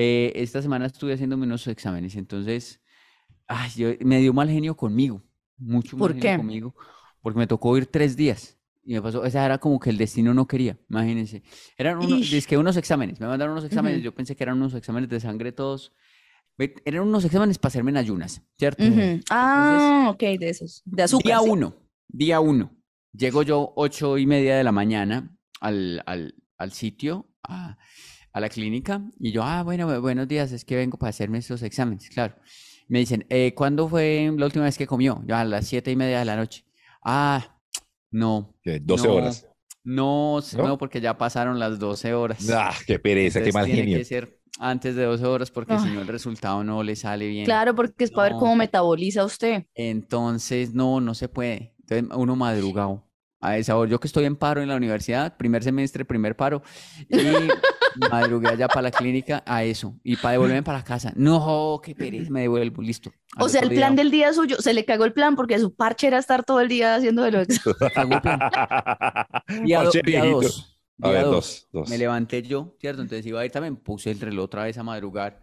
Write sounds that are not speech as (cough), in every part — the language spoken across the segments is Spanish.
Eh, esta semana estuve haciéndome unos exámenes, entonces ay, me dio mal genio conmigo, mucho mal genio conmigo, porque me tocó ir tres días. Y me pasó, esa era como que el destino no quería, imagínense. Eran unos, es que unos exámenes, me mandaron unos exámenes, yo pensé que eran unos exámenes de sangre todos, eran unos exámenes para hacerme en ayunas, ¿cierto? ah, ok, de esos, de Día uno, día uno, llego yo ocho y media de la mañana al, al, al sitio, a, a la clínica y yo, ah, bueno, buenos días, es que vengo para hacerme estos exámenes, claro. Me dicen, eh, ¿cuándo fue la última vez que comió? Yo a las siete y media de la noche. Ah, no. 12 horas. No, no, porque ya pasaron las 12 horas. Ah, qué pereza, qué mal tiene Que ser antes de 12 horas porque ah. si no el resultado no le sale bien. Claro, porque es para ver cómo pues metaboliza usted. Entonces, no, no se puede. Entonces, uno madrugado a esa hora. Yo que estoy en paro en la universidad, primer semestre, primer paro, y (laughs) madrugué allá para la clínica a eso, y para devolverme para casa. No, qué pereza, me devuelvo, listo. O sea, el plan del día suyo, se le cagó el plan porque su parche era estar todo el día haciendo de lo Y (laughs) (laughs) dos. a ver, dos, Me levanté yo, ¿cierto? Entonces iba a ir también, puse el reloj otra vez a madrugar.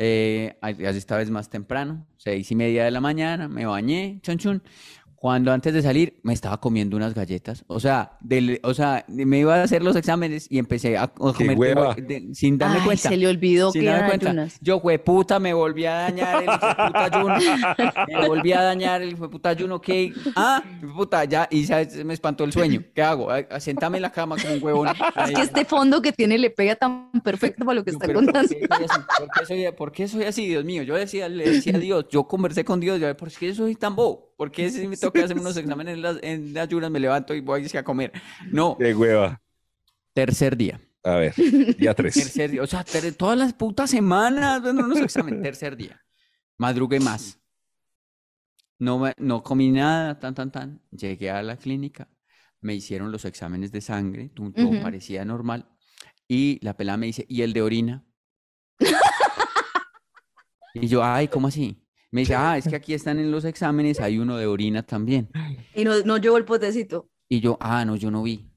Eh, esta vez más temprano, seis y media de la mañana, me bañé, chon cuando antes de salir me estaba comiendo unas galletas. O sea, del, o sea me iba a hacer los exámenes y empecé a comer sin darme Ay, Se le olvidó sin que darme cuenta. Yo, puta, me volví a dañar el puta (laughs) me volví a dañar el puta ayuno. ¿Qué? Ah, puta, ya. Y ya me espantó el sueño. ¿Qué hago? Sentame en la cama con un huevón. (laughs) Es que este fondo que tiene le pega tan perfecto para lo que está contando. ¿por qué, soy, así, Dios mío? Yo decía, le decía a Dios, yo conversé con Dios, yo, ¿por qué soy tan bobo? porque si me (laughs) toca hacer unos exámenes en las, en me levanto y voy a comer. No. De hueva. Tercer día. A ver, Ya (laughs) tres. Tercer día. O sea, todas las putas semanas Tercer día. Madrugué más. No, no comí nada, tan, tan, tan. Llegué a la clínica, me hicieron los exámenes de sangre, todo parecía normal. Y la pelada me dice, ¿y el de orina? (laughs) y yo, ay, ¿cómo así? Me dice, ah, es que aquí están en los exámenes, hay uno de orina también. Y no, no llevo el potecito. Y yo, ah, no, yo no vi.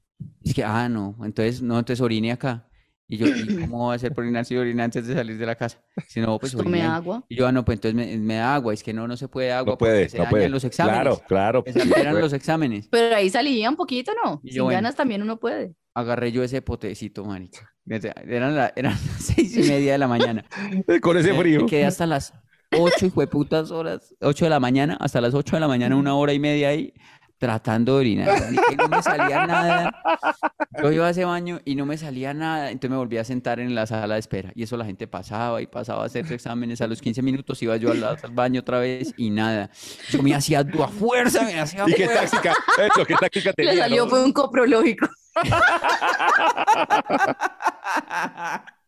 Es que, ah, no, entonces, no, entonces orine acá. Y yo, cómo va a ser por orinar si orina antes de salir de la casa? Si no, pues orina. agua? Y yo, ah, no, pues entonces me, da agua. Es que no, no se puede agua no puede, se no en los exámenes. Claro, claro. eran pues, los exámenes. Pero ahí salía un poquito, ¿no? Y Sin ganas también uno puede. Agarré yo ese potecito, manito Eran, eran (laughs) las seis y media de la mañana. (laughs) Con ese frío. quedé hasta las ocho putas horas, ocho de la mañana, hasta las ocho de la mañana, una hora y media ahí, tratando de orinar. Y no me salía nada. Yo iba a ese baño y no me salía nada. Entonces me volví a sentar en la sala de espera. Y eso la gente pasaba y pasaba a hacer exámenes. A los 15 minutos iba yo al, baño otra vez y nada. Yo me hacía a fuerza, me hacía ¿Y qué fuerza. táctica? ¿qué táctica tenía? Le salió fue un coprológico. (laughs)